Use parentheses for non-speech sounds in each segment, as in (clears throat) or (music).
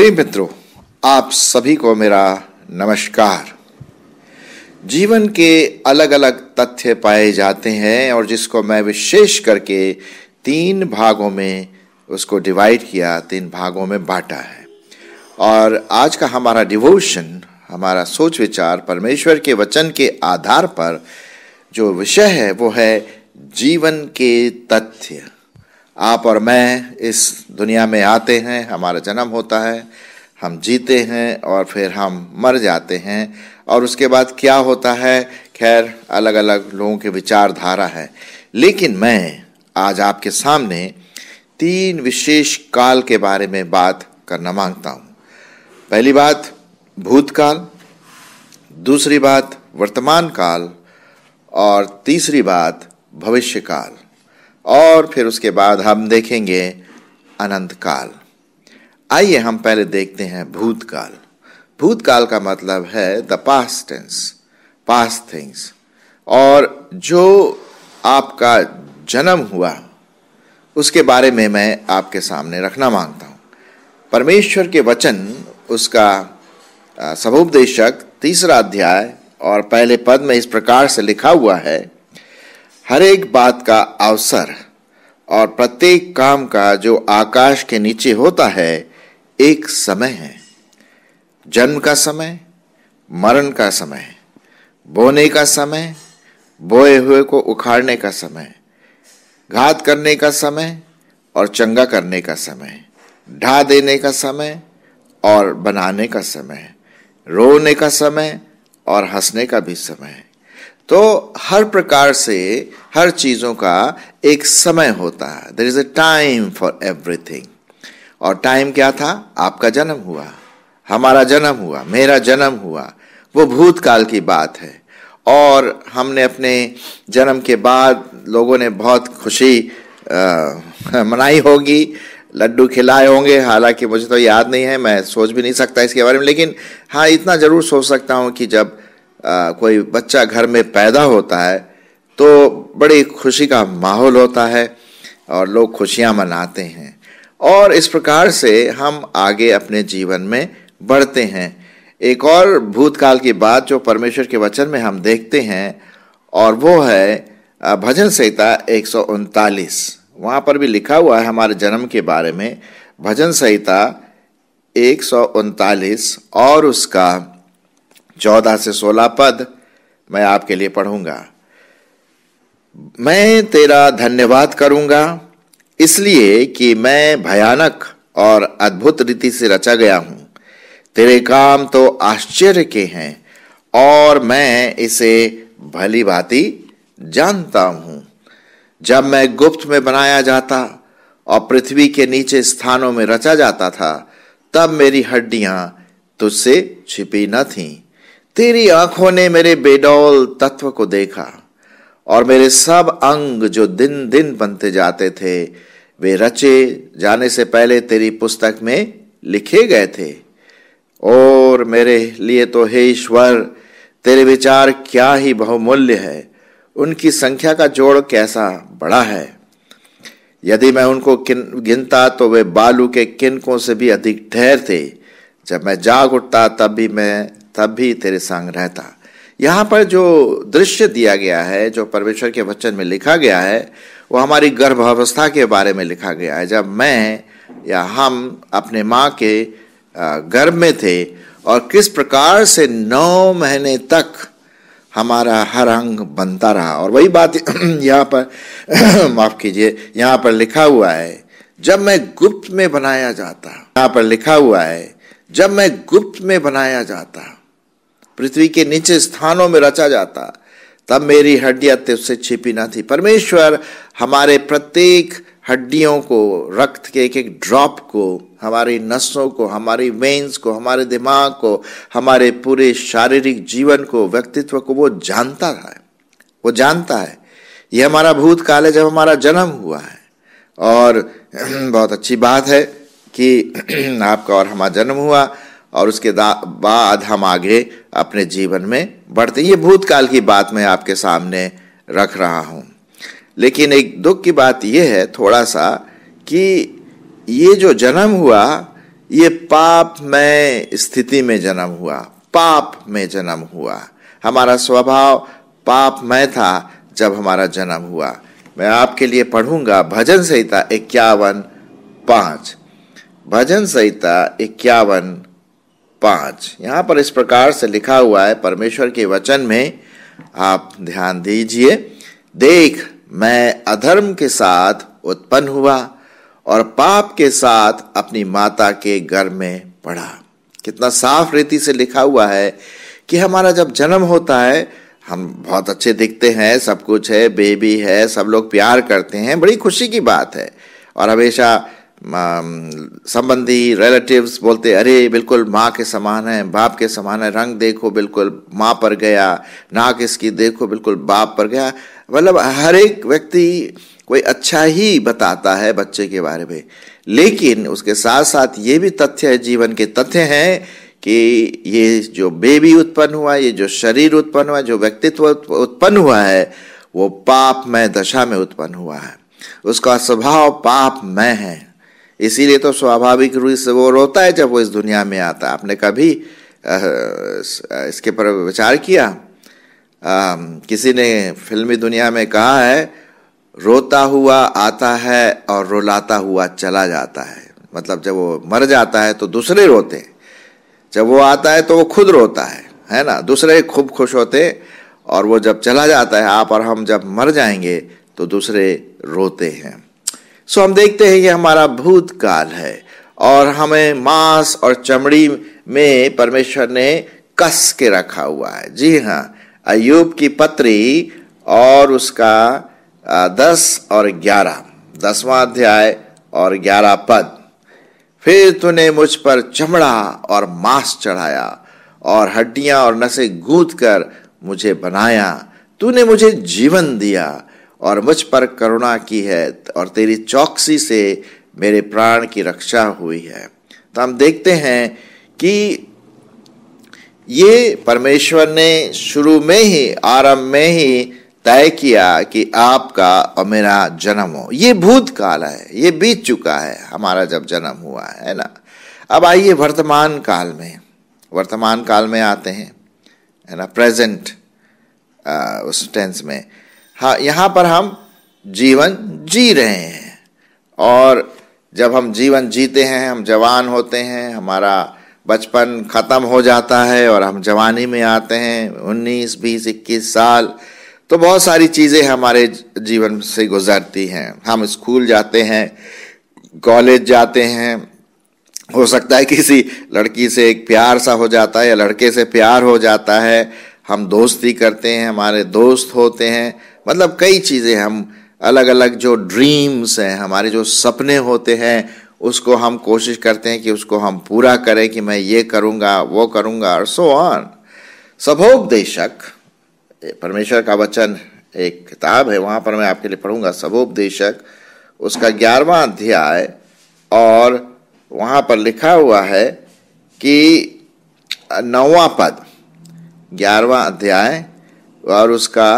प्रिय मित्रों आप सभी को मेरा नमस्कार जीवन के अलग अलग तथ्य पाए जाते हैं और जिसको मैं विशेष करके तीन भागों में उसको डिवाइड किया तीन भागों में बांटा है और आज का हमारा डिवोशन हमारा सोच विचार परमेश्वर के वचन के आधार पर जो विषय है वो है जीवन के तथ्य आप और मैं इस दुनिया में आते हैं हमारा जन्म होता है हम जीते हैं और फिर हम मर जाते हैं और उसके बाद क्या होता है खैर अलग अलग लोगों के विचारधारा है लेकिन मैं आज आपके सामने तीन विशेष काल के बारे में बात करना मांगता हूँ पहली बात भूतकाल दूसरी बात वर्तमान काल और तीसरी बात भविष्यकाल और फिर उसके बाद हम देखेंगे अनंत काल आइए हम पहले देखते हैं भूतकाल भूतकाल का मतलब है the past tense past things और जो आपका जन्म हुआ उसके बारे में मैं आपके सामने रखना मांगता हूँ परमेश्वर के वचन उसका सभोपदेशक तीसरा अध्याय और पहले पद में इस प्रकार से लिखा हुआ है हर एक बात का अवसर और प्रत्येक काम का जो आकाश के नीचे होता है एक समय है जन्म का समय मरण का समय बोने का समय बोए हुए को उखाड़ने का समय घात करने का समय और चंगा करने का समय ढा देने का समय और बनाने का समय रोने का समय और हंसने का भी समय तो हर प्रकार से हर चीज़ों का एक समय होता है there is a time for everything और टाइम क्या था आपका जन्म हुआ हमारा जन्म हुआ मेरा जन्म हुआ वो भूतकाल की बात है और हमने अपने जन्म के बाद लोगों ने बहुत खुशी आ, मनाई होगी लड्डू खिलाए होंगे हालांकि मुझे तो याद नहीं है मैं सोच भी नहीं सकता इसके बारे में लेकिन हाँ इतना ज़रूर सोच सकता हूँ कि जब आ, कोई बच्चा घर में पैदा होता है तो बड़ी खुशी का माहौल होता है और लोग खुशियाँ मनाते हैं और इस प्रकार से हम आगे अपने जीवन में बढ़ते हैं एक और भूतकाल की बात जो परमेश्वर के वचन में हम देखते हैं और वो है भजन संहिता एक सौ वहाँ पर भी लिखा हुआ है हमारे जन्म के बारे में भजन संहिता एक और उसका चौदह से सोलह पद मैं आपके लिए पढ़ूंगा मैं तेरा धन्यवाद करूंगा इसलिए कि मैं भयानक और अद्भुत रीति से रचा गया हूं तेरे काम तो आश्चर्य के हैं और मैं इसे भली भांति जानता हूं जब मैं गुप्त में बनाया जाता और पृथ्वी के नीचे स्थानों में रचा जाता था तब मेरी हड्डियां तुझसे छिपी न थीं तेरी आंखों ने मेरे बेडौल तत्व को देखा और मेरे सब अंग जो दिन दिन बनते जाते थे वे रचे जाने से पहले तेरी पुस्तक में लिखे गए थे और मेरे लिए तो हे ईश्वर तेरे विचार क्या ही बहुमूल्य है उनकी संख्या का जोड़ कैसा बड़ा है यदि मैं उनको गिनता तो वे बालू के किनकों से भी अधिक ठहर थे जब मैं जाग उठता तब भी मैं तब भी तेरे संग रहता यहाँ पर जो दृश्य दिया गया है जो परमेश्वर के वचन में लिखा गया है वो हमारी गर्भावस्था के बारे में लिखा गया है जब मैं या हम अपने माँ के गर्भ में थे और किस प्रकार से नौ महीने तक हमारा हर अंग बनता रहा और वही बात (clears throat) यहाँ पर (clears throat) माफ कीजिए यहाँ पर लिखा हुआ है जब मैं गुप्त में बनाया जाता यहाँ पर लिखा हुआ है जब मैं गुप्त में बनाया जाता पृथ्वी के नीचे स्थानों में रचा जाता तब मेरी हड्डियां से छिपी न थी परमेश्वर हमारे प्रत्येक हड्डियों को रक्त के एक एक ड्रॉप को हमारी नसों को हमारी वेन्स को हमारे दिमाग को हमारे पूरे शारीरिक जीवन को व्यक्तित्व को वो जानता था वो जानता है ये हमारा भूतकाल है जब हमारा जन्म हुआ है और (clears throat) बहुत अच्छी बात है कि (clears throat) आपका और हमारा जन्म हुआ और उसके बाद हम आगे अपने जीवन में बढ़ते ये भूतकाल की बात मैं आपके सामने रख रहा हूँ लेकिन एक दुख की बात यह है थोड़ा सा कि ये जो जन्म हुआ ये पाप में स्थिति में जन्म हुआ पाप में जन्म हुआ हमारा स्वभाव पाप में था जब हमारा जन्म हुआ मैं आपके लिए पढ़ूंगा भजन संहिता इक्यावन पाँच भजन संहिता इक्यावन पाँच यहाँ पर इस प्रकार से लिखा हुआ है परमेश्वर के वचन में आप ध्यान दीजिए देख मैं अधर्म के साथ उत्पन्न हुआ और पाप के साथ अपनी माता के घर में पड़ा कितना साफ रीति से लिखा हुआ है कि हमारा जब जन्म होता है हम बहुत अच्छे दिखते हैं सब कुछ है बेबी है सब लोग प्यार करते हैं बड़ी खुशी की बात है और हमेशा संबंधी रिलेटिव्स बोलते अरे बिल्कुल माँ के समान है बाप के समान है रंग देखो बिल्कुल माँ पर गया नाक इसकी देखो बिल्कुल बाप पर गया मतलब हर एक व्यक्ति कोई अच्छा ही बताता है बच्चे के बारे में लेकिन उसके साथ साथ ये भी तथ्य जीवन के तथ्य हैं कि ये जो बेबी उत्पन्न हुआ ये जो शरीर उत्पन्न हुआ जो व्यक्तित्व उत्पन्न हुआ है वो पापमय दशा में उत्पन्न हुआ है उसका स्वभाव पापमय है इसीलिए तो स्वाभाविक रूप से वो रोता है जब वो इस दुनिया में आता है आपने कभी इसके पर विचार किया आ, किसी ने फिल्मी दुनिया में कहा है रोता हुआ आता है और रोलाता हुआ चला जाता है मतलब जब वो मर जाता है तो दूसरे रोते हैं जब वो आता है तो वो खुद रोता है है ना दूसरे खूब खुश होते और वो जब चला जाता है आप और हम जब मर जाएंगे तो दूसरे रोते हैं सो हम देखते हैं ये हमारा भूतकाल है और हमें मांस और चमड़ी में परमेश्वर ने कस के रखा हुआ है जी हाँ अयुब की पत्री और उसका दस और ग्यारह दसवां अध्याय और ग्यारह पद फिर तूने मुझ पर चमड़ा और मांस चढ़ाया और हड्डियां और नसें गूंथ कर मुझे बनाया तूने मुझे जीवन दिया और मुझ पर करुणा की है और तेरी चौकसी से मेरे प्राण की रक्षा हुई है तो हम देखते हैं कि ये परमेश्वर ने शुरू में ही आरंभ में ही तय किया कि आपका और मेरा जन्म हो ये भूतकाल है ये बीत चुका है हमारा जब जन्म हुआ है ना अब आइए वर्तमान काल में वर्तमान काल में आते हैं है ना प्रेजेंट उस टेंस में हाँ यहाँ पर हम जीवन जी रहे हैं और जब हम जीवन जीते हैं हम जवान होते हैं हमारा बचपन ख़त्म हो जाता है और हम जवानी में आते हैं उन्नीस बीस इक्कीस साल तो बहुत सारी चीज़ें हमारे जीवन से गुजरती हैं हम स्कूल जाते हैं कॉलेज जाते हैं हो सकता है किसी लड़की से एक प्यार सा हो जाता है या लड़के से प्यार हो जाता है हम दोस्ती करते हैं हमारे दोस्त होते हैं मतलब कई चीज़ें हम अलग अलग जो ड्रीम्स हैं हमारे जो सपने होते हैं उसको हम कोशिश करते हैं कि उसको हम पूरा करें कि मैं ये करूँगा वो करूँगा और सो ऑन सभोपदेशक परमेश्वर का वचन एक किताब है वहाँ पर मैं आपके लिए पढ़ूंगा सभोपदेशक उसका ग्यारहवा अध्याय और वहाँ पर लिखा हुआ है कि नौवा पद ग्यारहवा अध्याय और उसका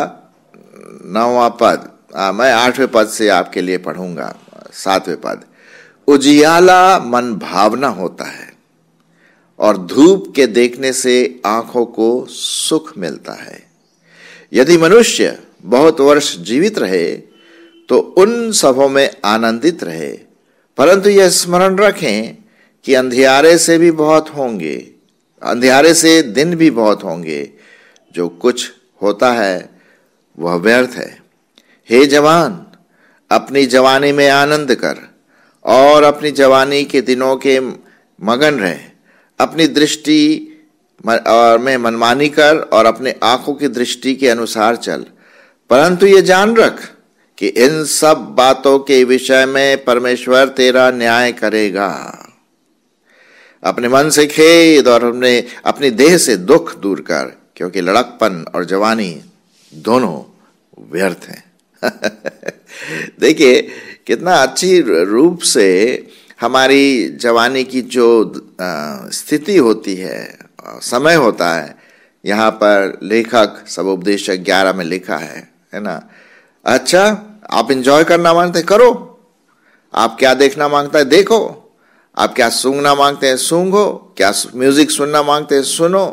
नौवा पद आ, मैं आठवें पद से आपके लिए पढ़ूंगा सातवें पद उजियाला मन भावना होता है और धूप के देखने से आंखों को सुख मिलता है यदि मनुष्य बहुत वर्ष जीवित रहे तो उन सबों में आनंदित रहे परंतु यह स्मरण रखें कि अंधियारे से भी बहुत होंगे अंधियारे से दिन भी बहुत होंगे जो कुछ होता है वह व्यर्थ है हे जवान अपनी जवानी में आनंद कर और अपनी जवानी के दिनों के मगन रह अपनी दृष्टि और में मनमानी कर और अपने आंखों की दृष्टि के अनुसार चल परंतु ये जान रख कि इन सब बातों के विषय में परमेश्वर तेरा न्याय करेगा अपने मन से खेद और अपने अपनी देह से दुख दूर कर क्योंकि लड़कपन और जवानी दोनों व्यर्थ हैं (laughs) देखिए कितना अच्छी रूप से हमारी जवानी की जो स्थिति होती है समय होता है यहाँ पर लेखक सब उपदेशक ग्यारह में लिखा है है ना अच्छा आप इंजॉय करना मांगते हैं करो आप क्या देखना मांगता है देखो आप क्या सूंघना मांगते हैं सूंघो क्या म्यूजिक सुनना मांगते हैं सुनो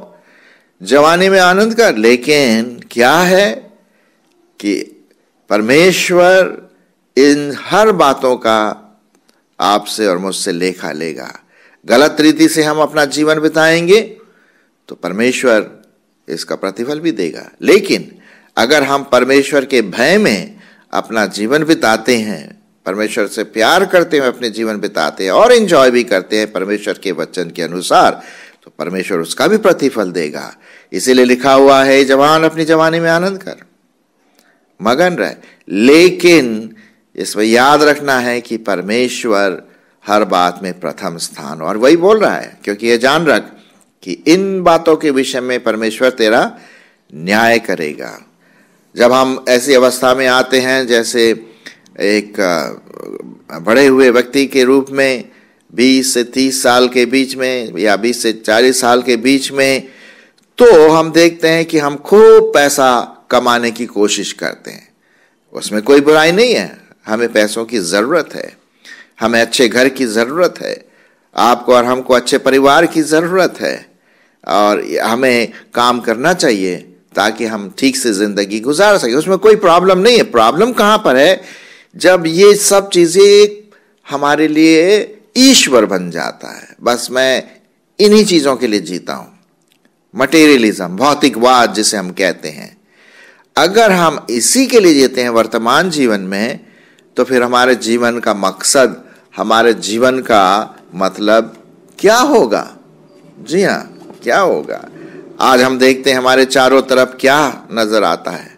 जवानी में आनंद कर लेकिन क्या है कि परमेश्वर इन हर बातों का आपसे और मुझसे लेखा लेगा गलत रीति से हम अपना जीवन बिताएंगे तो परमेश्वर इसका प्रतिफल भी देगा लेकिन अगर हम परमेश्वर के भय में अपना जीवन बिताते हैं परमेश्वर से प्यार करते हुए अपने जीवन बिताते हैं और इन्जॉय भी करते हैं परमेश्वर के वचन के अनुसार तो परमेश्वर उसका भी प्रतिफल देगा इसीलिए लिखा हुआ है जवान अपनी जवानी में आनंद कर मगन रहे लेकिन इसमें याद रखना है कि परमेश्वर हर बात में प्रथम स्थान और वही बोल रहा है क्योंकि ये जान रख कि इन बातों के विषय में परमेश्वर तेरा न्याय करेगा जब हम ऐसी अवस्था में आते हैं जैसे एक बड़े हुए व्यक्ति के रूप में 20 से 30 साल के बीच में या 20 से 40 साल के बीच में तो हम देखते हैं कि हम खूब पैसा कमाने की कोशिश करते हैं उसमें कोई बुराई नहीं है हमें पैसों की ज़रूरत है हमें अच्छे घर की ज़रूरत है आपको और हमको अच्छे परिवार की ज़रूरत है और हमें काम करना चाहिए ताकि हम ठीक से ज़िंदगी गुजार सकें उसमें कोई प्रॉब्लम नहीं है प्रॉब्लम कहाँ पर है जब ये सब चीज़ें हमारे लिए ईश्वर बन जाता है बस मैं इन्हीं चीज़ों के लिए जीता हूँ मटेरियलिज्म भौतिकवाद जिसे हम कहते हैं अगर हम इसी के लिए जीते हैं वर्तमान जीवन में तो फिर हमारे जीवन का मकसद हमारे जीवन का मतलब क्या होगा जी हाँ क्या होगा आज हम देखते हैं हमारे चारों तरफ क्या नज़र आता है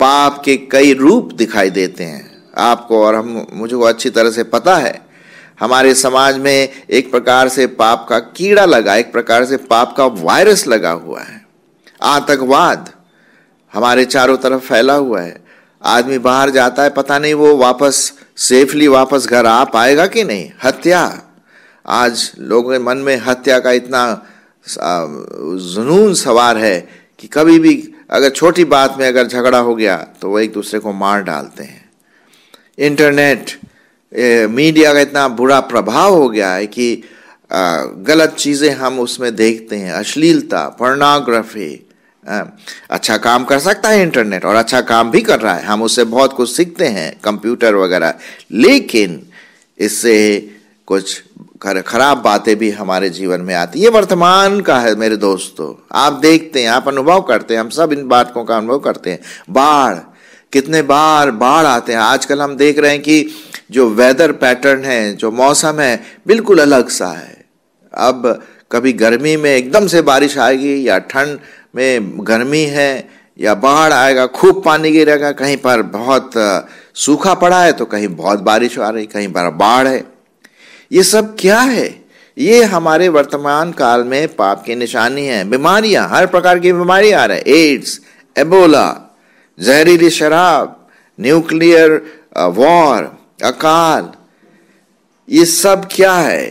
पाप के कई रूप दिखाई देते हैं आपको और हम मुझे वो अच्छी तरह से पता है हमारे समाज में एक प्रकार से पाप का कीड़ा लगा एक प्रकार से पाप का वायरस लगा हुआ है आतंकवाद हमारे चारों तरफ फैला हुआ है आदमी बाहर जाता है पता नहीं वो वापस सेफली वापस घर आ पाएगा कि नहीं हत्या आज लोगों के मन में हत्या का इतना जुनून सवार है कि कभी भी अगर छोटी बात में अगर झगड़ा हो गया तो वो एक दूसरे को मार डालते हैं इंटरनेट मीडिया का इतना बुरा प्रभाव हो गया है कि गलत चीज़ें हम उसमें देखते हैं अश्लीलता पर्नाग्राफी अच्छा काम कर सकता है इंटरनेट और अच्छा काम भी कर रहा है हम उससे बहुत कुछ सीखते हैं कंप्यूटर वगैरह लेकिन इससे कुछ खराब बातें भी हमारे जीवन में आती ये वर्तमान का है मेरे दोस्तों आप देखते हैं आप अनुभव करते हैं हम सब इन बातों का अनुभव करते हैं बाढ़ कितने बार बाढ़ आते हैं आजकल हम देख रहे हैं कि जो वेदर पैटर्न है जो मौसम है बिल्कुल अलग सा है अब कभी गर्मी में एकदम से बारिश आएगी या ठंड में गर्मी है या बाढ़ आएगा खूब पानी गिरेगा कहीं पर बहुत सूखा पड़ा है तो कहीं बहुत बारिश आ रही कहीं पर बाढ़ है ये सब क्या है ये हमारे वर्तमान काल में पाप की निशानी है बीमारियां हर प्रकार की बीमारी आ रही है एड्स एबोला जहरीली शराब न्यूक्लियर वॉर अकाल ये सब क्या है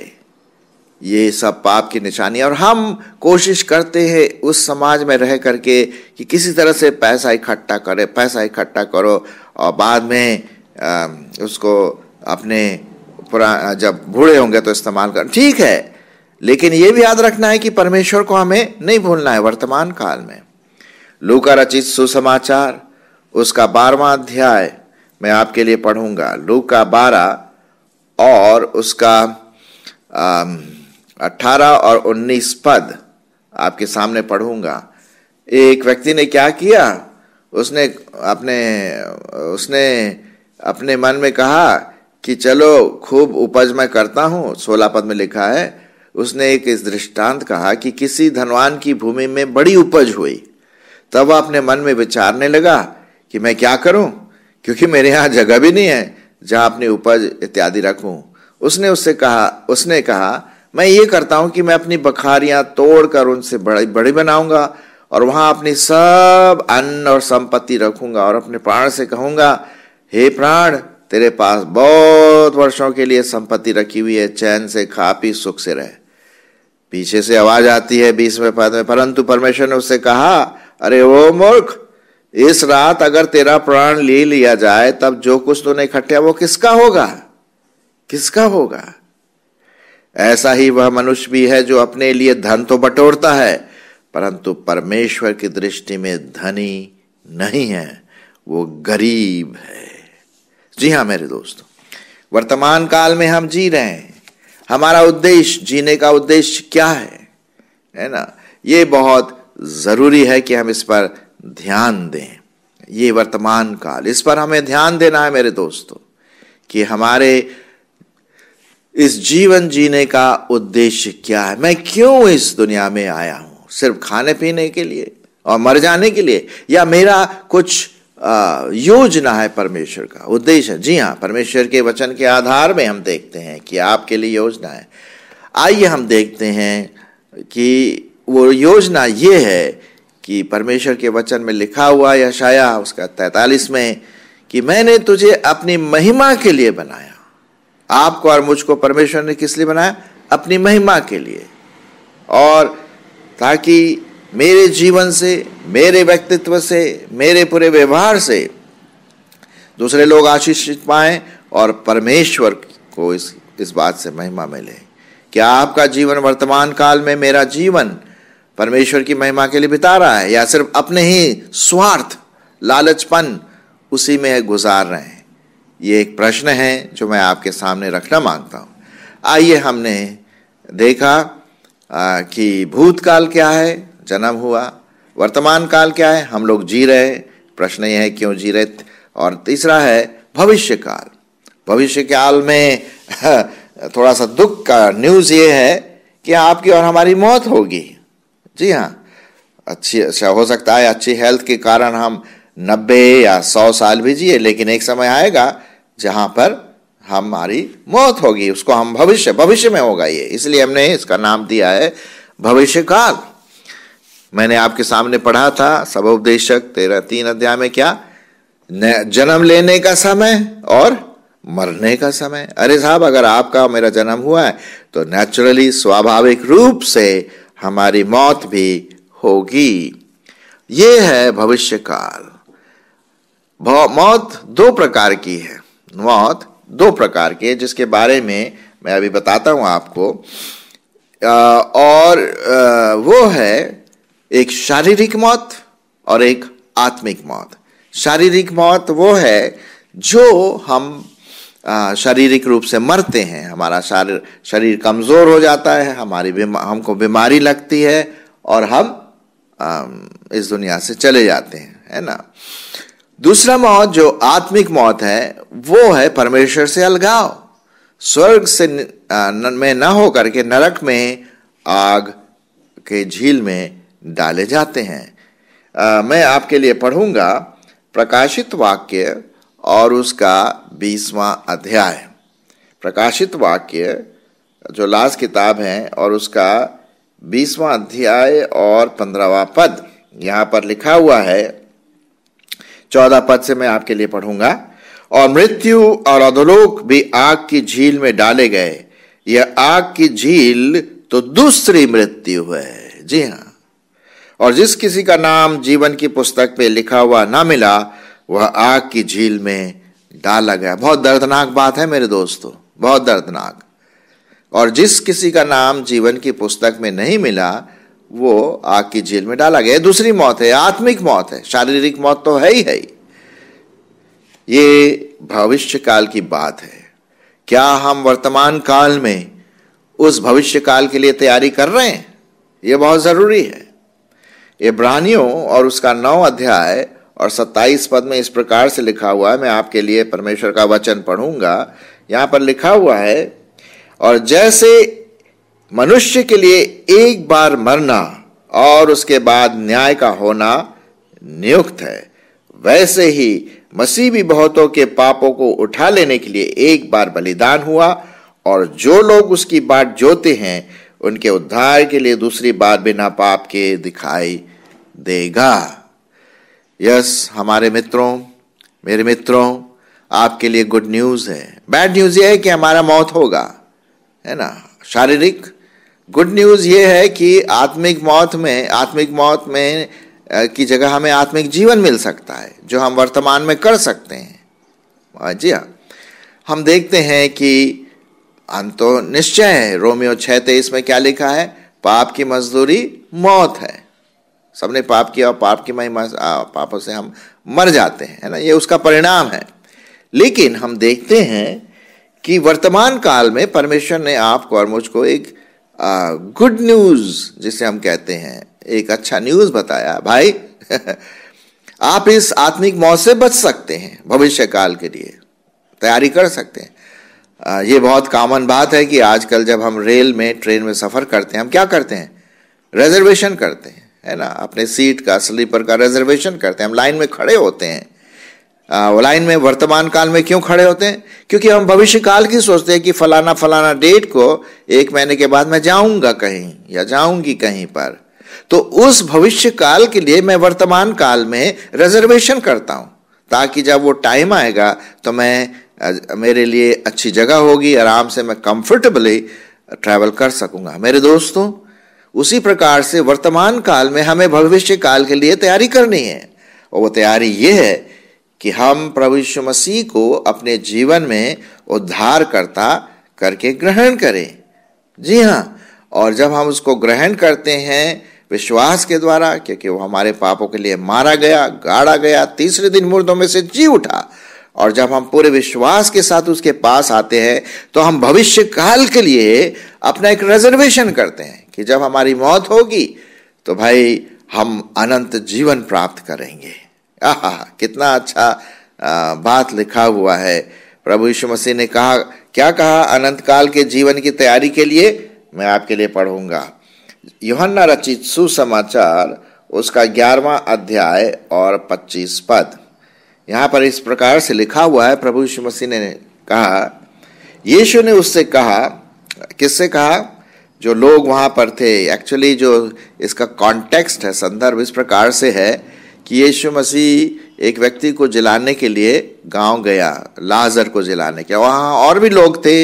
ये सब पाप की निशानी और हम कोशिश करते हैं उस समाज में रह करके कि किसी तरह से पैसा इकट्ठा करे पैसा इकट्ठा करो और बाद में आ, उसको अपने पुरा जब बूढ़े होंगे तो इस्तेमाल कर ठीक है लेकिन ये भी याद रखना है कि परमेश्वर को हमें नहीं भूलना है वर्तमान काल में लू का रचित सुसमाचार उसका बारवा अध्याय मैं आपके लिए पढ़ूंगा लू का बारह और उसका अट्ठारह और उन्नीस पद आपके सामने पढ़ूंगा एक व्यक्ति ने क्या किया उसने अपने उसने अपने मन में कहा कि चलो खूब उपज मैं करता हूँ सोलह पद में लिखा है उसने एक इस दृष्टांत कहा कि किसी धनवान की भूमि में बड़ी उपज हुई तब वह अपने मन में विचारने लगा कि मैं क्या करूं क्योंकि मेरे यहाँ जगह भी नहीं है जहाँ अपनी उपज इत्यादि रखू उसने उससे कहा उसने कहा मैं ये करता हूँ कि मैं अपनी बखारियाँ तोड़कर उनसे बड़ी बड़ी बनाऊंगा और वहाँ अपनी सब अन्न और संपत्ति रखूंगा और अपने प्राण से कहूंगा हे प्राण तेरे पास बहुत वर्षों के लिए संपत्ति रखी हुई है चैन से खा पी सुख से रहे पीछे से आवाज आती है बीसवें पद में परंतु परमेश्वर ने उससे कहा अरे वो मूर्ख इस रात अगर तेरा प्राण ले लिया जाए तब जो कुछ तूने इकट्ठा वो किसका होगा किसका होगा ऐसा ही वह मनुष्य भी है जो अपने लिए धन तो बटोरता है परंतु परमेश्वर की दृष्टि में धनी नहीं है वो गरीब है जी हाँ मेरे दोस्तों वर्तमान काल में हम जी रहे हैं हमारा उद्देश्य जीने का उद्देश्य क्या है है ना ये बहुत ज़रूरी है कि हम इस पर ध्यान दें ये वर्तमान काल इस पर हमें ध्यान देना है मेरे दोस्तों कि हमारे इस जीवन जीने का उद्देश्य क्या है मैं क्यों इस दुनिया में आया हूं सिर्फ खाने पीने के लिए और मर जाने के लिए या मेरा कुछ योजना है परमेश्वर का उद्देश्य जी हाँ परमेश्वर के वचन के आधार में हम देखते हैं कि आपके लिए योजना है आइए हम देखते हैं कि वो योजना ये है कि परमेश्वर के वचन में लिखा हुआ या शाया उसका तैतालीस में कि मैंने तुझे अपनी महिमा के लिए बनाया आपको और मुझको परमेश्वर ने किस लिए बनाया अपनी महिमा के लिए और ताकि मेरे जीवन से मेरे व्यक्तित्व से मेरे पूरे व्यवहार से दूसरे लोग आशीषित पाए और परमेश्वर को इस इस बात से महिमा मिले क्या आपका जीवन वर्तमान काल में मेरा जीवन परमेश्वर की महिमा के लिए बिता रहा है या सिर्फ अपने ही स्वार्थ लालचपन उसी में गुजार रहे हैं ये एक प्रश्न है जो मैं आपके सामने रखना मांगता हूँ आइए हमने देखा आ, कि भूतकाल क्या है जन्म हुआ वर्तमान काल क्या है हम लोग जी रहे प्रश्न यह है क्यों जी रहे और तीसरा है भविष्य काल भविष्य काल में (laughs) थोड़ा सा दुख का न्यूज़ ये है कि आपकी और हमारी मौत होगी जी हाँ अच्छी अच्छा हो सकता है अच्छी हेल्थ के कारण हम नब्बे या सौ साल भी जिए लेकिन एक समय आएगा जहाँ पर हमारी मौत होगी उसको हम भविष्य भविष्य में होगा ये इसलिए हमने इसका नाम दिया है भविष्य काल मैंने आपके सामने पढ़ा था सब उपदेशक तेरह तीन अध्याय में क्या जन्म लेने का समय और मरने का समय अरे साहब अगर आपका मेरा जन्म हुआ है तो नेचुरली स्वाभाविक रूप से हमारी मौत भी होगी ये है भविष्य काल मौत दो प्रकार की है मौत दो प्रकार की जिसके बारे में मैं अभी बताता हूं आपको और वो है एक शारीरिक मौत और एक आत्मिक मौत शारीरिक मौत वो है जो हम शारीरिक रूप से मरते हैं हमारा शारीर शरीर कमज़ोर हो जाता है हमारी बीमा हमको बीमारी लगती है और हम आ, इस दुनिया से चले जाते हैं है ना दूसरा मौत जो आत्मिक मौत है वो है परमेश्वर से अलगाव स्वर्ग से न, में न हो करके नरक में आग के झील में डाले जाते हैं आ, मैं आपके लिए पढ़ूंगा प्रकाशित वाक्य और उसका बीसवां अध्याय प्रकाशित वाक्य जो लास्ट किताब है और उसका बीसवां अध्याय और पंद्रहवा पद यहाँ पर लिखा हुआ है चौदह पद से मैं आपके लिए पढ़ूंगा और मृत्यु और अधोलोक भी आग की झील में डाले गए यह आग की झील तो दूसरी मृत्यु है जी हाँ और जिस किसी का नाम जीवन की पुस्तक में लिखा हुआ ना मिला वह आग की झील में डाला गया बहुत दर्दनाक बात है मेरे दोस्तों बहुत दर्दनाक और जिस किसी का नाम जीवन की पुस्तक में नहीं मिला वो आग की झील में डाला गया दूसरी मौत है आत्मिक मौत है शारीरिक मौत तो है ही है ये भविष्य काल की बात है क्या हम वर्तमान काल में उस भविष्य काल के लिए तैयारी कर रहे हैं यह बहुत ज़रूरी है इब्रानियों और उसका नौ अध्याय और 27 पद में इस प्रकार से लिखा हुआ है मैं आपके लिए परमेश्वर का वचन पढ़ूंगा यहां पर लिखा हुआ है और जैसे मनुष्य के लिए एक बार मरना और उसके बाद न्याय का होना नियुक्त है वैसे ही मसीह भी बहुतों के पापों को उठा लेने के लिए एक बार बलिदान हुआ और जो लोग उसकी बाट जोते हैं उनके उद्धार के लिए दूसरी बार बिना पाप के दिखाई देगा यस हमारे मित्रों मेरे मित्रों आपके लिए गुड न्यूज़ है बैड न्यूज़ ये है कि हमारा मौत होगा है ना शारीरिक गुड न्यूज़ ये है कि आत्मिक मौत में आत्मिक मौत में की जगह हमें आत्मिक जीवन मिल सकता है जो हम वर्तमान में कर सकते हैं हाँ जी हाँ हम देखते हैं कि अंतो तो निश्चय है रोमियो छः तेईस में क्या लिखा है पाप की मजदूरी मौत है सबने पाप किया और पाप की महिमा पापों से हम मर जाते हैं है ना ये उसका परिणाम है लेकिन हम देखते हैं कि वर्तमान काल में परमेश्वर ने आपको और मुझको एक गुड न्यूज़ जिसे हम कहते हैं एक अच्छा न्यूज़ बताया भाई (laughs) आप इस आत्मिक मौत से बच सकते हैं भविष्य काल के लिए तैयारी कर सकते हैं ये बहुत कॉमन बात है कि आजकल जब हम रेल में ट्रेन में सफ़र करते हैं हम क्या करते हैं रिजर्वेशन करते हैं है ना अपने सीट का स्लीपर का रिजर्वेशन करते हैं हम लाइन में खड़े होते हैं लाइन में वर्तमान काल में क्यों खड़े होते हैं क्योंकि हम भविष्य काल की सोचते हैं कि फलाना फलाना डेट को एक महीने के बाद मैं जाऊंगा कहीं या जाऊंगी कहीं पर तो उस भविष्य काल के लिए मैं वर्तमान काल में रिजर्वेशन करता हूं ताकि जब वो टाइम आएगा तो मैं मेरे लिए अच्छी जगह होगी आराम से मैं कंफर्टेबली ट्रैवल कर सकूंगा मेरे दोस्तों उसी प्रकार से वर्तमान काल में हमें भविष्य काल के लिए तैयारी करनी है और वो तैयारी ये है कि हम प्रभु यीशु मसीह को अपने जीवन में उद्धार करता करके ग्रहण करें जी हाँ और जब हम उसको ग्रहण करते हैं विश्वास के द्वारा क्योंकि वो हमारे पापों के लिए मारा गया गाड़ा गया तीसरे दिन मुर्दों में से जी उठा और जब हम पूरे विश्वास के साथ उसके पास आते हैं तो हम भविष्य काल के लिए अपना एक रिजर्वेशन करते हैं कि जब हमारी मौत होगी तो भाई हम अनंत जीवन प्राप्त करेंगे आह कितना अच्छा बात लिखा हुआ है प्रभु यीशु मसीह ने कहा क्या कहा अनंत काल के जीवन की तैयारी के लिए मैं आपके लिए पढ़ूंगा योहन्ना रचित सुसमाचार उसका ग्यारहवा अध्याय और पच्चीस पद यहाँ पर इस प्रकार से लिखा हुआ है प्रभु यीशु मसीह ने कहा यीशु ने उससे कहा किससे कहा जो लोग वहाँ पर थे एक्चुअली जो इसका कॉन्टेक्स्ट है संदर्भ इस प्रकार से है कि यीशु मसीह एक व्यक्ति को जलाने के लिए गांव गया लाजर को जलाने के वहाँ और भी लोग थे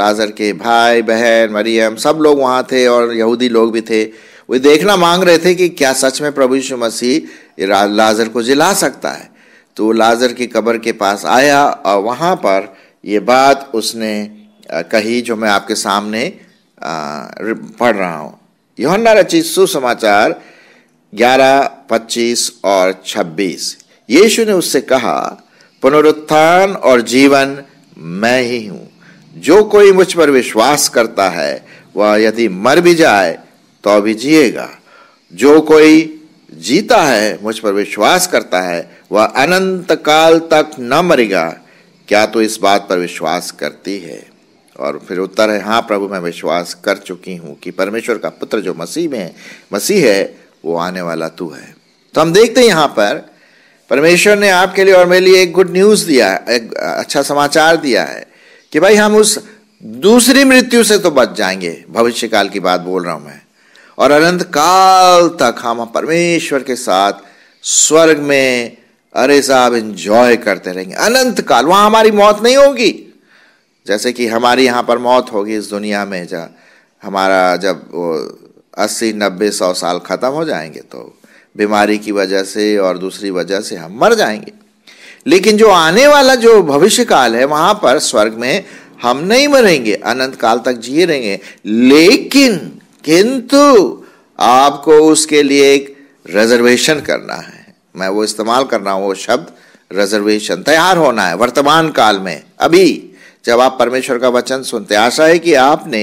लाजर के भाई बहन मरियम सब लोग वहाँ थे और यहूदी लोग भी थे वे देखना मांग रहे थे कि क्या सच में प्रभु यीशु मसीह लाजर को जिला सकता है तो लाजर की कब्र के पास आया और वहाँ पर ये बात उसने कही जो मैं आपके सामने पढ़ रहा हूँ योहन्ना रचित सुसमाचार 11, 25 और 26 यीशु ने उससे कहा पुनरुत्थान और जीवन मैं ही हूँ जो कोई मुझ पर विश्वास करता है वह यदि मर भी जाए तो भी जिएगा जो कोई जीता है मुझ पर विश्वास करता है वह अनंत काल तक न मरेगा क्या तो इस बात पर विश्वास करती है और फिर उत्तर है हाँ प्रभु मैं विश्वास कर चुकी हूँ कि परमेश्वर का पुत्र जो मसीह में मसीह है वो आने वाला तू है तो हम देखते हैं यहाँ पर परमेश्वर ने आपके लिए और मेरे लिए एक गुड न्यूज़ दिया है एक अच्छा समाचार दिया है कि भाई हम उस दूसरी मृत्यु से तो बच जाएंगे भविष्य काल की बात बोल रहा हूँ मैं और अनंत काल तक हम परमेश्वर के साथ स्वर्ग में अरे साहब इंजॉय करते रहेंगे अनंत काल वहाँ हमारी मौत नहीं होगी जैसे कि हमारी यहाँ पर मौत होगी इस दुनिया में जब हमारा जब वो अस्सी नब्बे सौ साल ख़त्म हो जाएंगे तो बीमारी की वजह से और दूसरी वजह से हम मर जाएंगे लेकिन जो आने वाला जो भविष्य काल है वहाँ पर स्वर्ग में हम नहीं मरेंगे अनंत काल तक जिए रहेंगे लेकिन किंतु आपको उसके लिए एक रिजर्वेशन करना है मैं वो इस्तेमाल कर रहा हूँ वो शब्द रिजर्वेशन तैयार होना है वर्तमान काल में अभी जब आप परमेश्वर का वचन सुनते आशा है कि आपने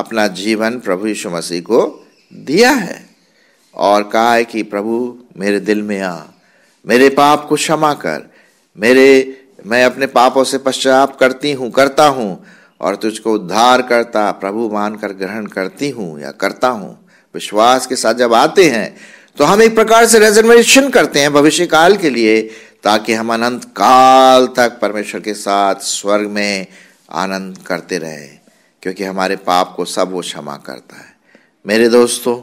अपना जीवन प्रभु यीशु मसीह को दिया है और कहा है कि प्रभु मेरे दिल में आ मेरे पाप को क्षमा कर मेरे मैं अपने पापों से पश्चाताप करती हूँ करता हूँ और तुझको उद्धार करता प्रभु मानकर ग्रहण करती हूँ या करता हूँ विश्वास के साथ जब आते हैं तो हम एक प्रकार से रेजर्वेशन करते हैं भविष्य काल के लिए ताकि हम अनंत काल तक परमेश्वर के साथ स्वर्ग में आनंद करते रहे क्योंकि हमारे पाप को सब वो क्षमा करता है मेरे दोस्तों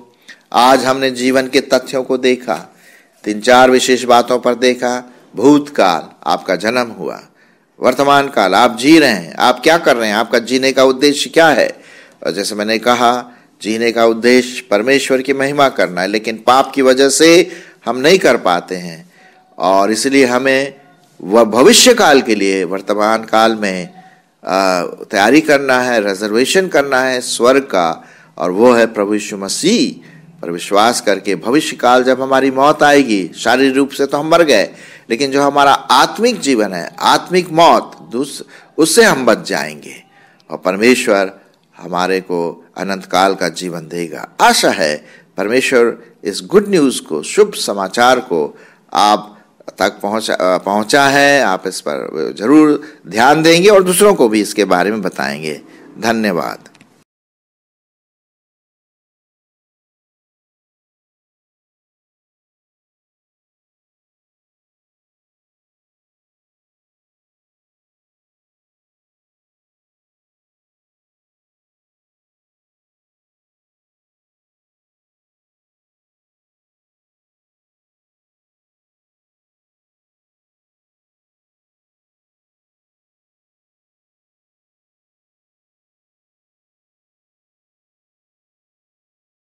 आज हमने जीवन के तथ्यों को देखा तीन चार विशेष बातों पर देखा भूतकाल आपका जन्म हुआ वर्तमान काल आप जी रहे हैं आप क्या कर रहे हैं आपका जीने का उद्देश्य क्या है और जैसे मैंने कहा जीने का उद्देश्य परमेश्वर की महिमा करना है लेकिन पाप की वजह से हम नहीं कर पाते हैं और इसलिए हमें वह भविष्य काल के लिए वर्तमान काल में तैयारी करना है रिजर्वेशन करना है स्वर्ग का और वो है प्रभु यीशु मसीह पर विश्वास करके भविष्य काल जब हमारी मौत आएगी शारीरिक रूप से तो हम मर गए लेकिन जो हमारा आत्मिक जीवन है आत्मिक मौत उससे हम बच जाएंगे और परमेश्वर हमारे को अनंत काल का जीवन देगा आशा है परमेश्वर इस गुड न्यूज़ को शुभ समाचार को आप तक पहुंचा पहुंचा है आप इस पर ज़रूर ध्यान देंगे और दूसरों को भी इसके बारे में बताएंगे धन्यवाद